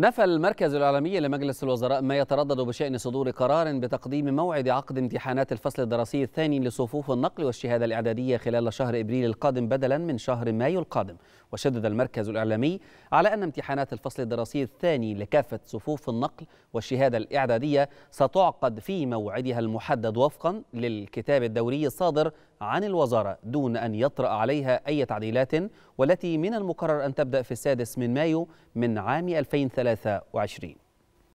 نفى المركز العالمي لمجلس الوزراء ما يتردد بشأن صدور قرار بتقديم موعد عقد امتحانات الفصل الدراسي الثاني لصفوف النقل والشهادة الإعدادية خلال شهر إبريل القادم بدلا من شهر مايو القادم وشدد المركز الإعلامي على أن امتحانات الفصل الدراسي الثاني لكافة صفوف النقل والشهادة الإعدادية ستعقد في موعدها المحدد وفقا للكتاب الدوري الصادر عن الوزارة دون أن يطرأ عليها أي تعديلات والتي من المقرر أن تبدأ في السادس من مايو من عام 2023